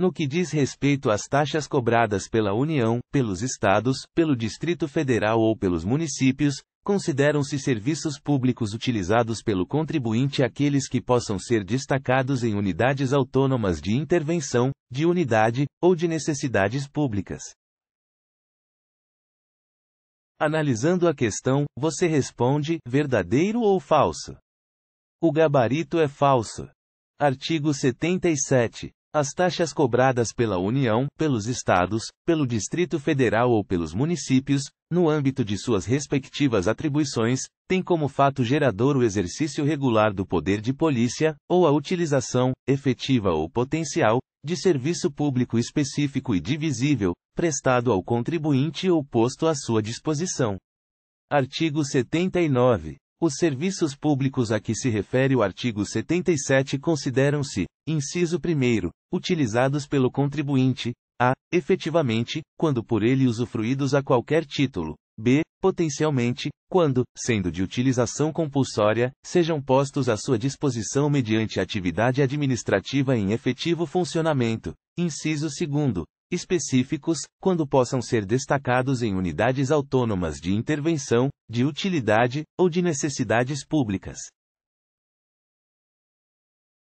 No que diz respeito às taxas cobradas pela União, pelos Estados, pelo Distrito Federal ou pelos municípios, consideram-se serviços públicos utilizados pelo contribuinte aqueles que possam ser destacados em unidades autônomas de intervenção, de unidade, ou de necessidades públicas. Analisando a questão, você responde: verdadeiro ou falso? O gabarito é falso. Artigo 77. As taxas cobradas pela União, pelos Estados, pelo Distrito Federal ou pelos municípios, no âmbito de suas respectivas atribuições, têm como fato gerador o exercício regular do poder de polícia, ou a utilização, efetiva ou potencial, de serviço público específico e divisível, prestado ao contribuinte ou posto à sua disposição. Artigo 79. Os serviços públicos a que se refere o artigo 77 consideram-se, inciso 1, utilizados pelo contribuinte, a, efetivamente, quando por ele usufruídos a qualquer título, b, potencialmente, quando, sendo de utilização compulsória, sejam postos à sua disposição mediante atividade administrativa em efetivo funcionamento. Inciso 2. Específicos, quando possam ser destacados em unidades autônomas de intervenção, de utilidade, ou de necessidades públicas.